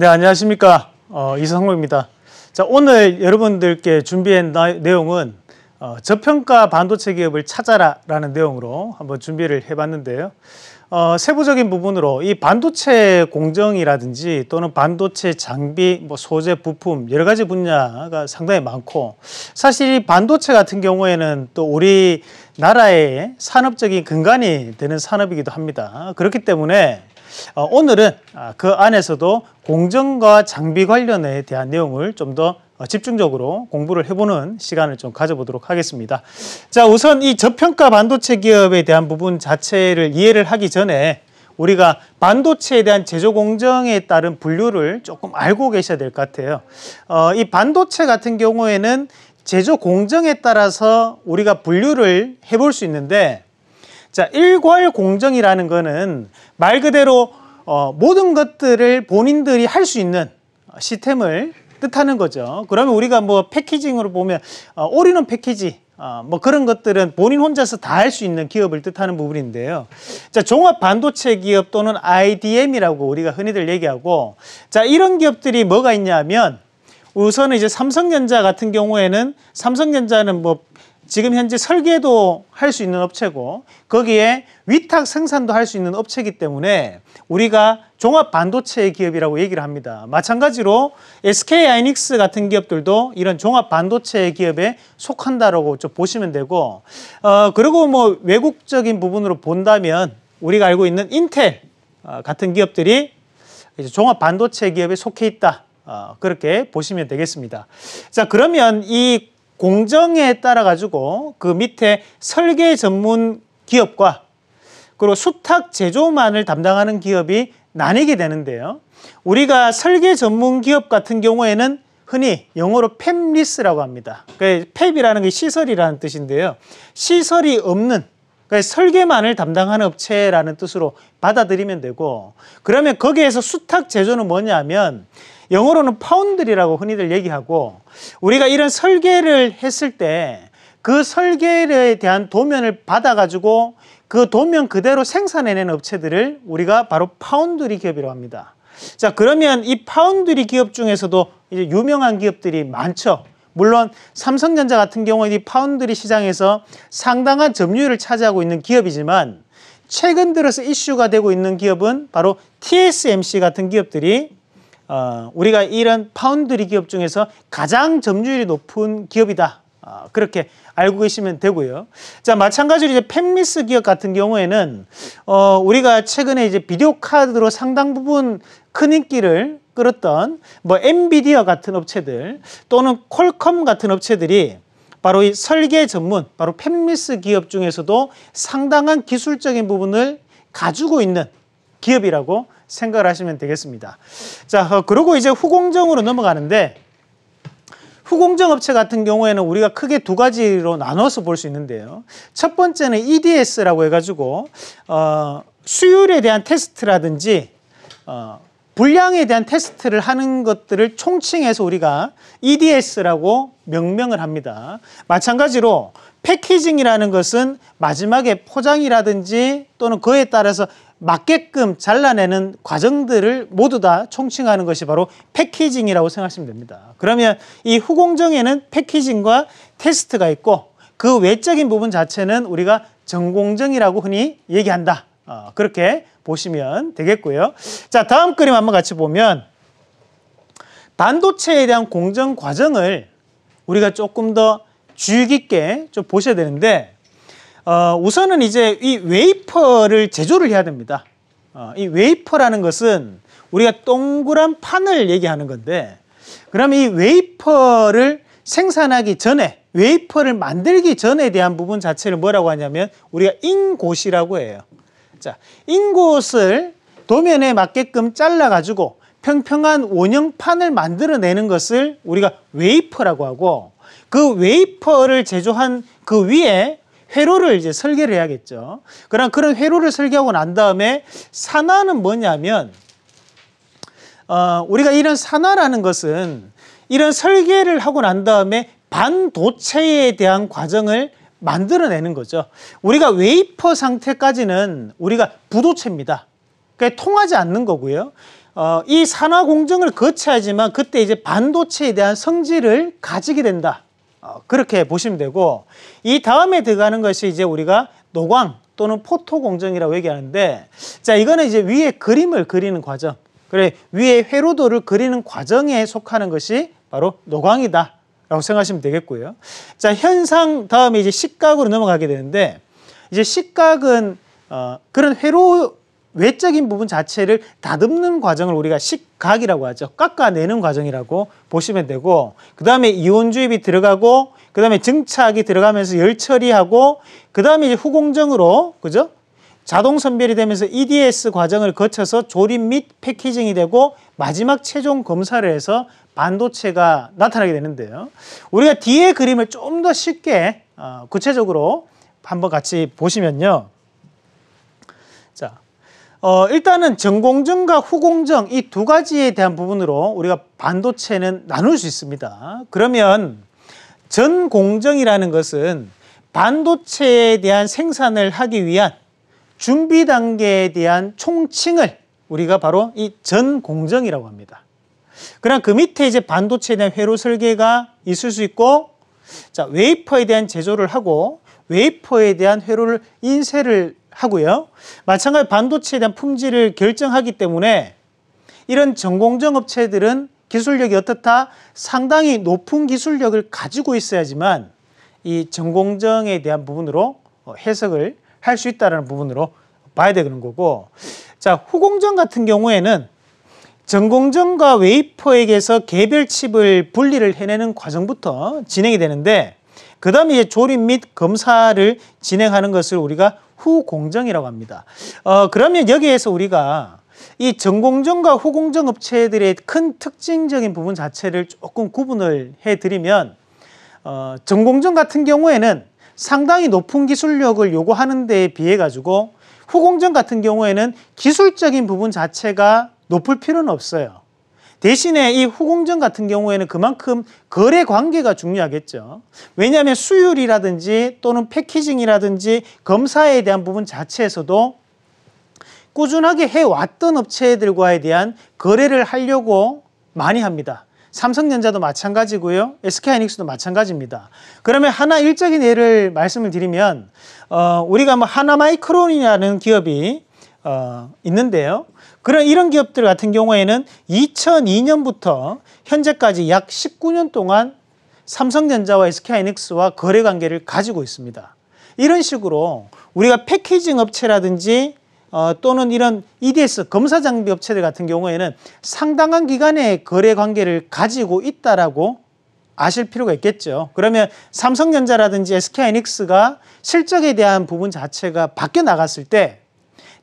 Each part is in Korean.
네, 안녕하십니까. 어, 이성호입니다 자, 오늘 여러분들께 준비한 나, 내용은 어, 저평가 반도체 기업을 찾아라 라는 내용으로 한번 준비를 해봤는데요. 어, 세부적인 부분으로 이 반도체 공정이라든지 또는 반도체 장비, 뭐 소재, 부품 여러 가지 분야가 상당히 많고 사실 이 반도체 같은 경우에는 또 우리 나라의 산업적인 근간이 되는 산업이기도 합니다. 그렇기 때문에 어, 오늘은 아, 그 안에서도 공정과 장비 관련에 대한 내용을 좀더 어, 집중적으로 공부를 해보는 시간을 좀 가져보도록 하겠습니다. 자, 우선 이 저평가 반도체 기업에 대한 부분 자체를 이해를 하기 전에 우리가 반도체에 대한 제조 공정에 따른 분류를 조금 알고 계셔야 될 것 같아요. 어, 이 반도체 같은 경우에는 제조 공정에 따라서 우리가 분류를 해볼 수 있는데 자, 일괄 공정이라는 거는 말 그대로 어, 모든 것들을 본인들이 할 수 있는 시스템을 뜻하는 거죠. 그러면 우리가 뭐 패키징으로 보면 어, 올인원 패키지 어, 뭐 그런 것들은 본인 혼자서 다 할 수 있는 기업을 뜻하는 부분인데요. 자, 종합 반도체 기업 또는 IDM이라고 우리가 흔히들 얘기하고 자, 이런 기업들이 뭐가 있냐면 우선은 이제 삼성전자 같은 경우에는 삼성전자는 뭐 지금 현재 설계도 할 수 있는 업체고 거기에 위탁 생산도 할 수 있는 업체이기 때문에 우리가 종합 반도체 기업이라고 얘기를 합니다. 마찬가지로 SK 아이닉스 같은 기업들도 이런 종합 반도체 기업에 속한다라고 좀 보시면 되고 어 그리고 뭐 외국적인 부분으로 본다면 우리가 알고 있는 인텔 어, 같은 기업들이 종합 반도체 기업에 속해 있다. 어, 그렇게 보시면 되겠습니다. 자, 그러면 이 공정에 따라 가지고 그 밑에 설계 전문 기업과 그리고 수탁 제조만을 담당하는 기업이 나뉘게 되는데요. 우리가 설계 전문 기업 같은 경우에는 흔히 영어로 팹리스라고 합니다. 그 팹이라는 게 시설이라는 뜻인데요. 시설이 없는 그러니까 설계만을 담당하는 업체라는 뜻으로 받아들이면 되고 그러면 거기에서 수탁 제조는 뭐냐면 영어로는 파운드리라고 흔히들 얘기하고 우리가 이런 설계를 했을 때 그 설계에 대한 도면을 받아가지고 그 도면 그대로 생산해낸 업체들을 우리가 바로 파운드리 기업이라고 합니다. 자 그러면 이 파운드리 기업 중에서도 이제 유명한 기업들이 많죠. 물론 삼성전자 같은 경우에 이 파운드리 시장에서 상당한 점유율을 차지하고 있는 기업이지만 최근 들어서 이슈가 되고 있는 기업은 바로 TSMC 같은 기업들이 어, 우리가 이런 파운드리 기업 중에서 가장 점유율이 높은 기업이다. 어, 그렇게 알고 계시면 되고요. 자, 마찬가지로 이제 팻미스 기업 같은 경우에는 어, 우리가 최근에 이제 비디오 카드로 상당 부분 큰 인기를 끌었던 뭐 엔비디아 같은 업체들 또는 콜컴 같은 업체들이 바로 이 설계 전문, 바로 팻미스 기업 중에서도 상당한 기술적인 부분을 가지고 있는 기업이라고 생각을 하시면 되겠습니다. 자, 어, 그리고 이제 후공정으로 넘어가는데 후공정 업체 같은 경우에는 우리가 크게 두 가지로 나눠서 볼 수 있는데요. 첫 번째는 EDS라고 해가지고 어, 수율에 대한 테스트라든지 어, 불량에 대한 테스트를 하는 것들을 총칭해서 우리가 EDS라고 명명을 합니다. 마찬가지로 패키징이라는 것은 마지막에 포장이라든지 또는 그에 따라서 맞게끔 잘라내는 과정들을 모두 다 총칭하는 것이 바로 패키징이라고 생각하시면 됩니다. 그러면 이 후공정에는 패키징과 테스트가 있고 그 외적인 부분 자체는 우리가 전공정이라고 흔히 얘기한다. 어, 그렇게 보시면 되겠고요. 자, 다음 그림 한번 같이 보면 반도체에 대한 공정 과정을 우리가 조금 더 주의 깊게 좀 보셔야 되는데 어, 우선은 이제 이 웨이퍼를 제조를 해야 됩니다. 어, 이 웨이퍼라는 것은 우리가 동그란 판을 얘기하는 건데 그러면 이 웨이퍼를 생산하기 전에 웨이퍼를 만들기 전에 대한 부분 자체를 뭐라고 하냐면 우리가 인곳이라고 해요. 자, 인곳을 도면에 맞게끔 잘라가지고 평평한 원형판을 만들어내는 것을 우리가 웨이퍼라고 하고 그 웨이퍼를 제조한 그 위에 회로를 이제 설계를 해야겠죠. 그럼 그런 회로를 설계하고 난 다음에 산화는 뭐냐면 어, 우리가 이런 산화라는 것은 이런 설계를 하고 난 다음에 반도체에 대한 과정을 만들어내는 거죠. 우리가 웨이퍼 상태까지는 우리가 부도체입니다. 그러니까 통하지 않는 거고요. 어, 이 산화 공정을 거쳐야지만 그때 이제 반도체에 대한 성질을 가지게 된다. 어, 그렇게 보시면 되고 이 다음에 들어가는 것이 이제 우리가 노광 또는 포토 공정이라고 얘기하는데 자 이거는 이제 위에 그림을 그리는 과정 그래 위에 회로도를 그리는 과정에 속하는 것이 바로 노광이다 라고 생각하시면 되겠고요 자 현상 다음에 이제 시각으로 넘어가게 되는데 이제 시각은 어, 그런 회로 외적인 부분 자체를 다듬는 과정을 우리가 식각이라고 하죠. 깎아내는 과정이라고 보시면 되고 그 다음에 이온주입이 들어가고 그 다음에 증착이 들어가면서 열처리하고 그 다음에 이제 후공정으로 그죠? 자동 선별이 되면서 EDS 과정을 거쳐서 조립 및 패키징이 되고 마지막 최종 검사를 해서 반도체가 나타나게 되는데요. 우리가 뒤에 그림을 좀 더 쉽게 어, 구체적으로 한번 같이 보시면요. 어, 일단은 전공정과 후공정 이 두 가지에 대한 부분으로 우리가 반도체는 나눌 수 있습니다. 그러면 전공정이라는 것은 반도체에 대한 생산을 하기 위한 준비 단계에 대한 총칭을 우리가 바로 이 전공정이라고 합니다. 그러나 그 밑에 이제 반도체에 대한 회로 설계가 있을 수 있고 자 웨이퍼에 대한 제조를 하고 웨이퍼에 대한 회로를 인쇄를 하고요. 마찬가지로 반도체에 대한 품질을 결정하기 때문에 이런 전공정 업체들은 기술력이 어떻다? 상당히 높은 기술력을 가지고 있어야지만 이 전공정에 대한 부분으로 어, 해석을 할 수 있다는 부분으로 봐야 되는 거고 자 후공정 같은 경우에는 전공정과 웨이퍼에게서 개별 칩을 분리를 해내는 과정부터 진행이 되는데 그 다음에 이제 조립 및 검사를 진행하는 것을 우리가 후공정이라고 합니다. 어, 그러면 여기에서 우리가 이 전공정과 후공정 업체들의 큰 특징적인 부분 자체를 조금 구분을 해드리면 어, 전공정 같은 경우에는 상당히 높은 기술력을 요구하는 데에 비해 가지고 후공정 같은 경우에는 기술적인 부분 자체가 높을 필요는 없어요. 대신에 이 후공정 같은 경우에는 그만큼 거래 관계가 중요하겠죠. 왜냐하면 수율이라든지 또는 패키징이라든지 검사에 대한 부분 자체에서도 꾸준하게 해왔던 업체들과에 대한 거래를 하려고 많이 합니다. 삼성전자도 마찬가지고요. SK하이닉스도 마찬가지입니다. 그러면 하나 일적인 예를 말씀을 드리면 어, 우리가 뭐 하나마이크론이라는 기업이 어, 있는데요. 그런 이런 기업들 같은 경우에는 2002년부터 현재까지 약 19년 동안 삼성전자와 SK하이닉스와 거래 관계를 가지고 있습니다. 이런 식으로 우리가 패키징 업체라든지 어, 또는 이런 EDS 검사 장비 업체들 같은 경우에는 상당한 기간의 거래 관계를 가지고 있다라고 아실 필요가 있겠죠. 그러면 삼성전자라든지 s k 이닉스가 실적에 대한 부분 자체가 바뀌어 나갔을 때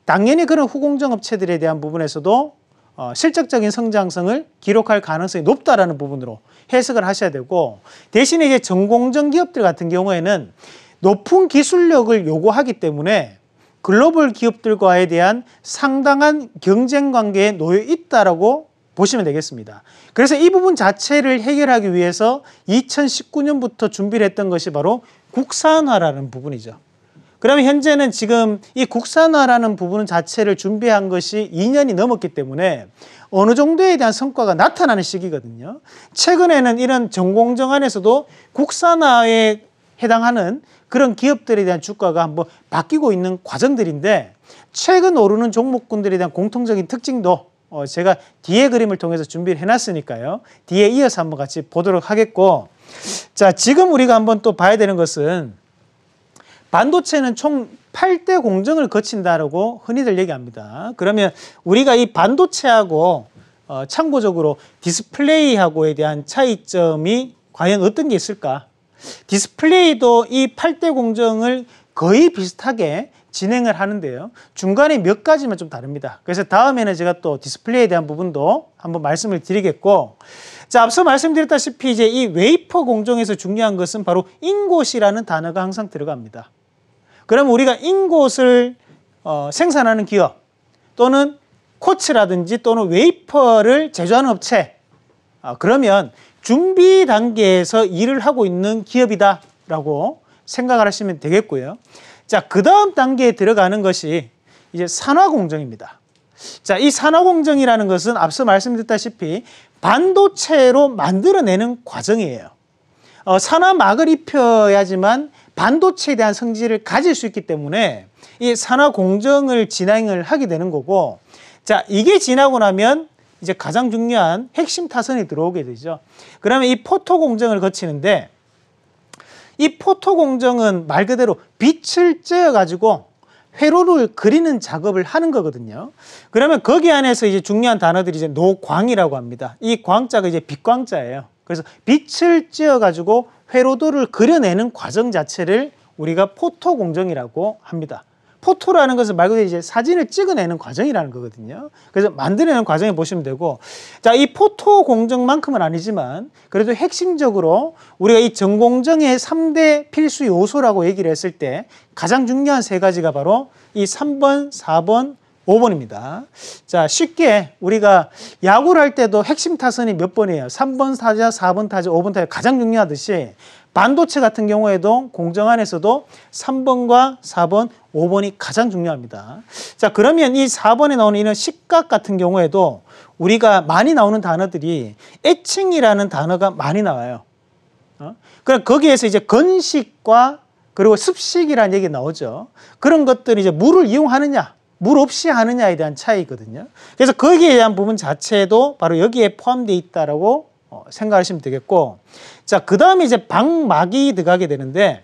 당연히 그런 후공정 업체들에 대한 부분에서도 어, 실적적인 성장성을 기록할 가능성이 높다라는 부분으로 해석을 하셔야 되고 대신에 이제 전공정 기업들 같은 경우에는 높은 기술력을 요구하기 때문에 글로벌 기업들과에 대한 상당한 경쟁 관계에 놓여 있다라고 보시면 되겠습니다. 그래서 이 부분 자체를 해결하기 위해서 2019년부터 준비를 했던 것이 바로 국산화라는 부분이죠. 그러면 현재는 지금 이 국산화라는 부분 자체를 준비한 것이 2년이 넘었기 때문에 어느 정도에 대한 성과가 나타나는 시기거든요. 최근에는 이런 전공정 안에서도 국산화에 해당하는 그런 기업들에 대한 주가가 한번 바뀌고 있는 과정들인데 최근 오르는 종목군들에 대한 공통적인 특징도 어 제가 뒤에 그림을 통해서 준비를 해놨으니까요. 뒤에 이어서 한번 같이 보도록 하겠고 자 지금 우리가 한번 또 봐야 되는 것은 반도체는 총 8대 공정을 거친다라고 흔히들 얘기합니다. 그러면 우리가 이 반도체하고 어, 참고적으로 디스플레이하고에 대한 차이점이 과연 어떤 게 있을까? 디스플레이도 이 8대 공정을 거의 비슷하게 진행을 하는데요. 중간에 몇 가지만 좀 다릅니다. 그래서 다음에는 제가 또 디스플레이에 대한 부분도 한번 말씀을 드리겠고 자, 앞서 말씀드렸다시피 이제 이 웨이퍼 공정에서 중요한 것은 바로 인곳이라는 단어가 항상 들어갑니다. 그럼 우리가 인곳을 어, 생산하는 기업 또는 코치라든지 또는 웨이퍼를 제조하는 업체 어, 그러면 준비 단계에서 일을 하고 있는 기업이다라고 생각을 하시면 되겠고요. 자, 그 다음 단계에 들어가는 것이 이제 산화 공정입니다. 자, 이 산화공정이라는 것은 앞서 말씀드렸다시피 반도체로 만들어내는 과정이에요. 어, 산화막을 입혀야지만 반도체에 대한 성질을 가질 수 있기 때문에 이 산화공정을 진행을 하게 되는 거고 자, 이게 지나고 나면 이제 가장 중요한 핵심 타선이 들어오게 되죠. 그러면 이 포토 공정을 거치는데 이 포토 공정은 말 그대로 빛을 쬐어 가지고 회로를 그리는 작업을 하는 거거든요. 그러면 거기 안에서 이제 중요한 단어들이 이제 노광이라고 합니다. 이 광자가 이제 빛광자예요. 그래서 빛을 쬐어 가지고 회로도를 그려내는 과정 자체를 우리가 포토 공정이라고 합니다. 포토라는 것은 말 그대로 이제 사진을 찍어내는 과정이라는 거거든요. 그래서 만들어내는 과정에 보시면 되고, 자, 이 포토 공정만큼은 아니지만, 그래도 핵심적으로 우리가 이 전공정의 3대 필수 요소라고 얘기를 했을 때 가장 중요한 세 가지가 바로 이 3번, 4번, 5번입니다. 자, 쉽게 우리가 야구를 할 때도 핵심 타선이 몇 번이에요? 3번 타자, 4번 타자, 5번 타자 가장 중요하듯이 반도체 같은 경우에도 공정 안에서도 3번과 4번, 5번이 가장 중요합니다. 자, 그러면 이 4번에 나오는 이런 식각 같은 경우에도 우리가 많이 나오는 단어들이 애칭이라는 단어가 많이 나와요. 어? 그럼 거기에서 이제 건식과 그리고 습식이라는 얘기 나오죠. 그런 것들이 이제 물을 이용하느냐 물 없이 하느냐에 대한 차이거든요. 그래서 거기에 대한 부분 자체도 바로 여기에 포함되어 있다라고 어, 생각하시면 되겠고, 자, 그 다음에 이제 방막이 들어가게 되는데,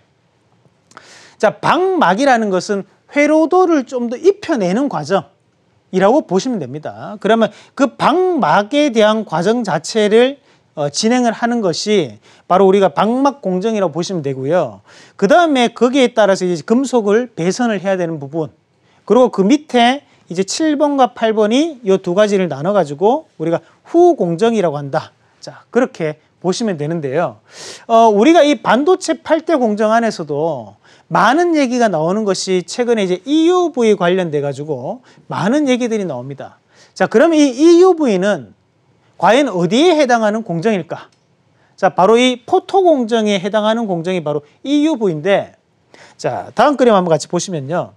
자, 방막이라는 것은 회로도를 좀 더 입혀내는 과정이라고 보시면 됩니다. 그러면 그 방막에 대한 과정 자체를 어, 진행을 하는 것이 바로 우리가 방막 공정이라고 보시면 되고요. 그 다음에 거기에 따라서 이제 금속을 배선을 해야 되는 부분, 그리고 그 밑에 이제 7번과 8번이 이 두 가지를 나눠 가지고 우리가 후공정이라고 한다. 자, 그렇게 보시면 되는데요. 어, 우리가 이 반도체 8대 공정 안에서도 많은 얘기가 나오는 것이 최근에 이제 EUV 관련돼 가지고 많은 얘기들이 나옵니다. 자, 그러면 이 EUV는 과연 어디에 해당하는 공정일까? 자, 바로 이 포토 공정에 해당하는 공정이 바로 EUV인데 자, 다음 그림 한번 같이 보시면요.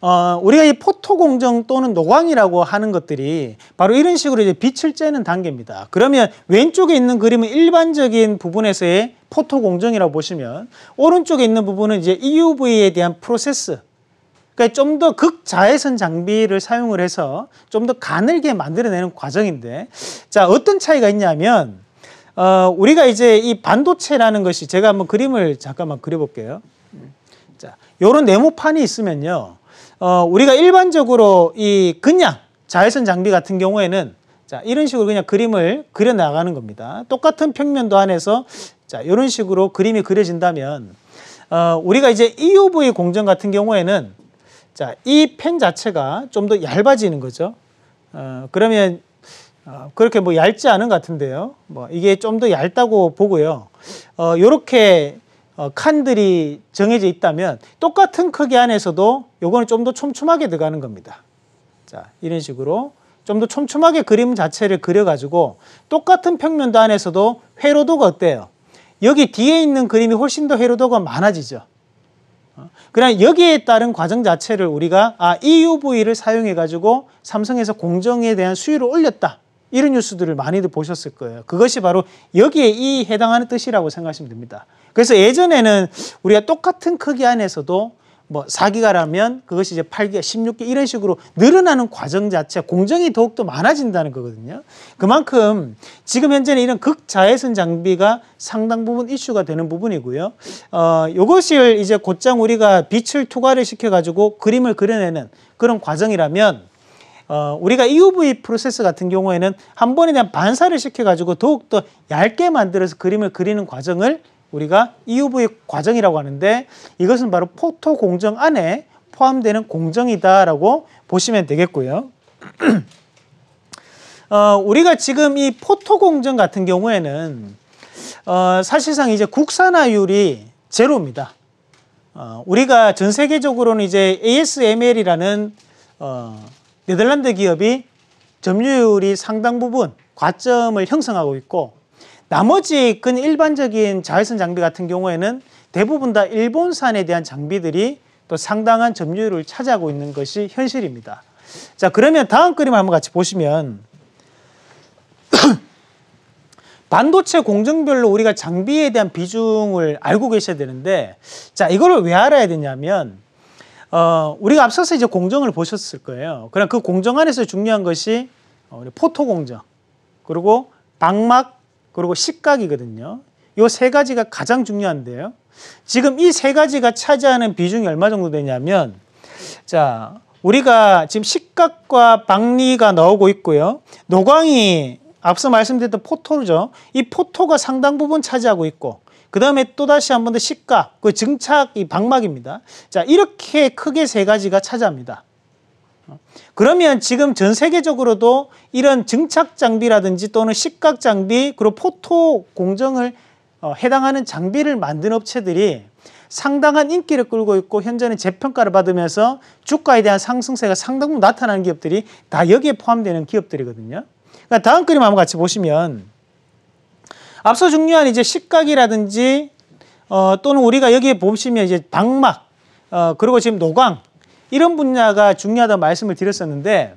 어, 우리가 이 포토 공정 또는 노광이라고 하는 것들이 바로 이런 식으로 이제 빛을 쬐는 단계입니다. 그러면 왼쪽에 있는 그림은 일반적인 부분에서의 포토 공정이라고 보시면 오른쪽에 있는 부분은 이제 EUV에 대한 프로세스 그러니까 좀 더 극자외선 장비를 사용을 해서 좀 더 가늘게 만들어내는 과정인데 자 어떤 차이가 있냐면 어, 우리가 이제 이 반도체라는 것이 제가 한번 그림을 잠깐만 그려볼게요. 자, 요런 네모판이 있으면요. 어, 우리가 일반적으로 이 그냥 자외선 장비 같은 경우에는 자, 이런 식으로 그냥 그림을 그려 나가는 겁니다. 똑같은 평면도 안에서 자, 이런 식으로 그림이 그려진다면 어, 우리가 이제 EUV 공정 같은 경우에는 자, 이 펜 자체가 좀 더 얇아지는 거죠. 어, 그러면 어, 그렇게 뭐 얇지 않은 것 같은데요. 뭐 이게 좀 더 얇다고 보고요. 어, 요렇게 어, 칸들이 정해져 있다면 똑같은 크기 안에서도 요거는 좀 더 촘촘하게 들어가는 겁니다. 자, 이런 식으로 좀 더 촘촘하게 그림 자체를 그려가지고 똑같은 평면도 안에서도 회로도가 어때요? 여기 뒤에 있는 그림이 훨씬 더 회로도가 많아지죠. 어, 그냥 여기에 따른 과정 자체를 우리가 아, EUV를 사용해가지고 삼성에서 공정에 대한 수위를 올렸다. 이런 뉴스들을 많이들 보셨을 거예요. 그것이 바로 여기에 이 해당하는 뜻이라고 생각하시면 됩니다. 그래서 예전에는 우리가 똑같은 크기 안에서도 뭐 4기가라면 그것이 이제 8기가, 16기 이런 식으로 늘어나는 과정 자체 공정이 더욱더 많아진다는 거거든요. 그만큼 지금 현재는 이런 극자외선 장비가 상당 부분 이슈가 되는 부분이고요. 어, 요것을 이제 곧장 우리가 빛을 투과를 시켜가지고 그림을 그려내는 그런 과정이라면 어, 우리가 EUV 프로세스 같은 경우에는 한 번에 대한 반사를 시켜가지고 더욱더 얇게 만들어서 그림을 그리는 과정을 우리가 EUV 과정이라고 하는데 이것은 바로 포토 공정 안에 포함되는 공정이다라고 보시면 되겠고요. 어, 우리가 지금 이 포토 공정 같은 경우에는 어, 사실상 이제 국산화율이 제로입니다. 어, 우리가 전 세계적으로는 이제 ASML이라는 어, 네덜란드 기업이 점유율이 상당 부분 과점을 형성하고 있고 나머지 끈 일반적인 자외선 장비 같은 경우에는 대부분 다 일본산에 대한 장비들이 또 상당한 점유율을 차지하고 있는 것이 현실입니다. 자 그러면 다음 그림을 한번 같이 보시면 반도체 공정별로 우리가 장비에 대한 비중을 알고 계셔야 되는데 자 이거를 왜 알아야 되냐면 어, 우리가 앞서서 이제 공정을 보셨을 거예요. 그럼 그 공정 안에서 중요한 것이 어, 포토 공정 그리고 방막 그리고 식각이거든요. 이 세 가지가 가장 중요한데요. 지금 이 세 가지가 차지하는 비중이 얼마 정도 되냐면 자 우리가 지금 식각과 박리가 나오고 있고요. 노광이 앞서 말씀드렸던 포토죠. 이 포토가 상당 부분 차지하고 있고 그 다음에 또 다시 한 번 더 식각, 그 증착, 이 박막입니다. 자 이렇게 크게 세 가지가 차지합니다. 그러면 지금 전 세계적으로도 이런 증착 장비라든지 또는 식각 장비 그리고 포토 공정을 어, 해당하는 장비를 만든 업체들이 상당한 인기를 끌고 있고 현재는 재평가를 받으면서 주가에 대한 상승세가 상당 히 나타나는 기업들이 다 여기에 포함되는 기업들이거든요. 그러니까 다음 그림 한번 같이 보시면 앞서 중요한 이제 식각이라든지 어, 또는 우리가 여기에 보시면 이제 방막 어, 그리고 지금 노광 이런 분야가 중요하다고 말씀을 드렸었는데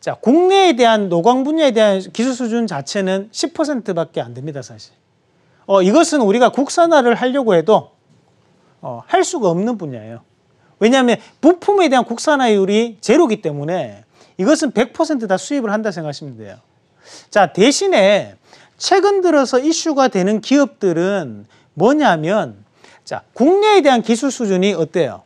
자, 국내에 대한 노광 분야에 대한 기술 수준 자체는 10%밖에 안 됩니다, 사실. 어, 이것은 우리가 국산화를 하려고 해도 어, 할 수가 없는 분야예요. 왜냐하면 부품에 대한 국산화율이 제로기 때문에 이것은 100%다 수입을 한다 생각하시면 돼요. 자, 대신에 최근 들어서 이슈가 되는 기업들은 뭐냐면 자, 국내에 대한 기술 수준이 어때요?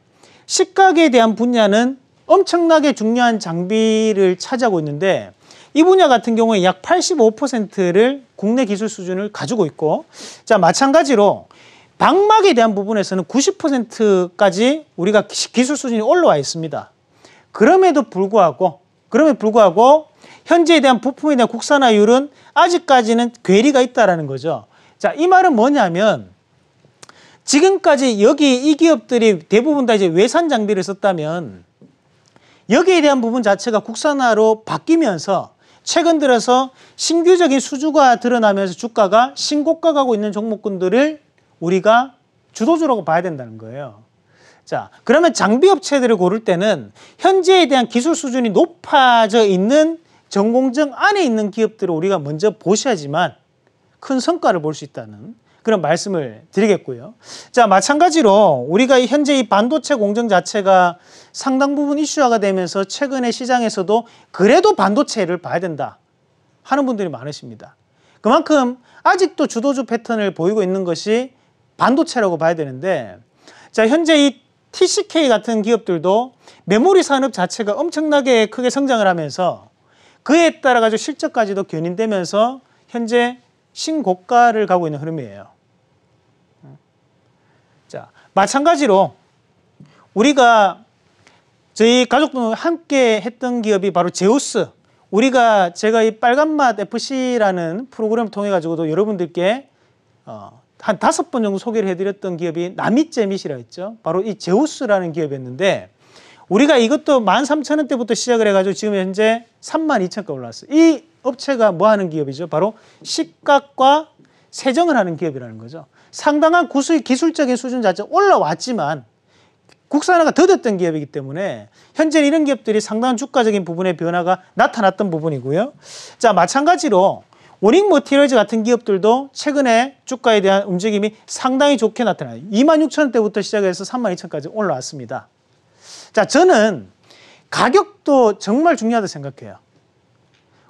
식각에 대한 분야는 엄청나게 중요한 장비를 차지하고 있는데 이 분야 같은 경우에 약 85%를 국내 기술 수준을 가지고 있고 자 마찬가지로 방막에 대한 부분에서는 90%까지 우리가 기술 수준이 올라와 있습니다. 그럼에도 불구하고 그럼에도 불구하고 현재에 대한 부품에 대한 국산화율은 아직까지는 괴리가 있다라는 거죠. 자, 이 말은 뭐냐면 지금까지 여기 이 기업들이 대부분 다 이제 외산 장비를 썼다면 여기에 대한 부분 자체가 국산화로 바뀌면서 최근 들어서 신규적인 수주가 드러나면서 주가가 신고가 가고 있는 종목군들을 우리가 주도주라고 봐야 된다는 거예요. 자, 그러면 장비 업체들을 고를 때는 현재에 대한 기술 수준이 높아져 있는 전공정 안에 있는 기업들을 우리가 먼저 보셔야지만 큰 성과를 볼 수 있다는 그런 말씀을 드리겠고요. 자, 마찬가지로 우리가 현재 이 반도체 공정 자체가 상당 부분 이슈화가 되면서 최근에 시장에서도 그래도 반도체를 봐야 된다 하는 분들이 많으십니다. 그만큼 아직도 주도주 패턴을 보이고 있는 것이 반도체라고 봐야 되는데 자, 현재 이 TCK 같은 기업들도 메모리 산업 자체가 엄청나게 크게 성장을 하면서 그에 따라 가지고 실적까지도 견인되면서 현재 신고가를 가고 있는 흐름이에요. 마찬가지로 우리가 저희 가족도 함께 했던 기업이 바로 제우스. 우리가 제가 이 빨간맛 FC라는 프로그램을 통해 가지고도 여러분들께 어, 한 다섯 번 정도 소개를 해드렸던 기업이 나미제밋이라 했죠. 바로 이 제우스라는 기업이었는데 우리가 이것도 만 삼천 원대부터 시작을 해가지고 지금 현재 삼만 이천까지 올라왔어요. 이 업체가 뭐 하는 기업이죠? 바로 시각과 세정을 하는 기업이라는 거죠. 상당한 구수, 기술적인 수준 자체 올라왔지만 국산화가 더뎠던 기업이기 때문에 현재 이런 기업들이 상당한 주가적인 부분의 변화가 나타났던 부분이고요. 자 마찬가지로 원익 머티리얼즈 같은 기업들도 최근에 주가에 대한 움직임이 상당히 좋게 나타나요. 2 6 0 0 0대부터 시작해서 3 2 0 0 0까지 올라왔습니다. 자 저는 가격도 정말 중요하다 고 생각해요.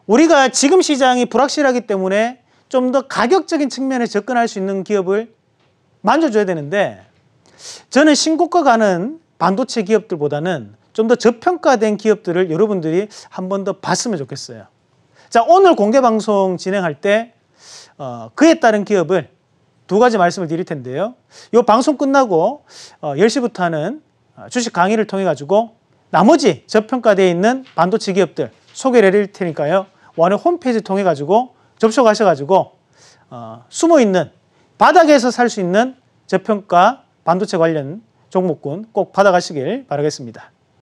우리가 지금 시장이 불확실하기 때문에 좀더 가격적인 측면에 접근할 수 있는 기업을 만져줘야 되는데 저는 신고가 가는 반도체 기업들보다는 좀 더 저평가된 기업들을 여러분들이 한 번 더 봤으면 좋겠어요. 자, 오늘 공개 방송 진행할 때 어, 그에 따른 기업을 두 가지 말씀을 드릴 텐데요. 이 방송 끝나고 어, 10시부터 하는 어, 주식 강의를 통해 가지고 나머지 저평가되어 있는 반도체 기업들 소개를 해 드릴 테니까요. 원의 홈페이지 통해 가지고 접촉하셔가지고 어, 숨어 있는 바닥에서 살 수 있는 재평가 반도체 관련 종목군 꼭 받아가시길 바라겠습니다.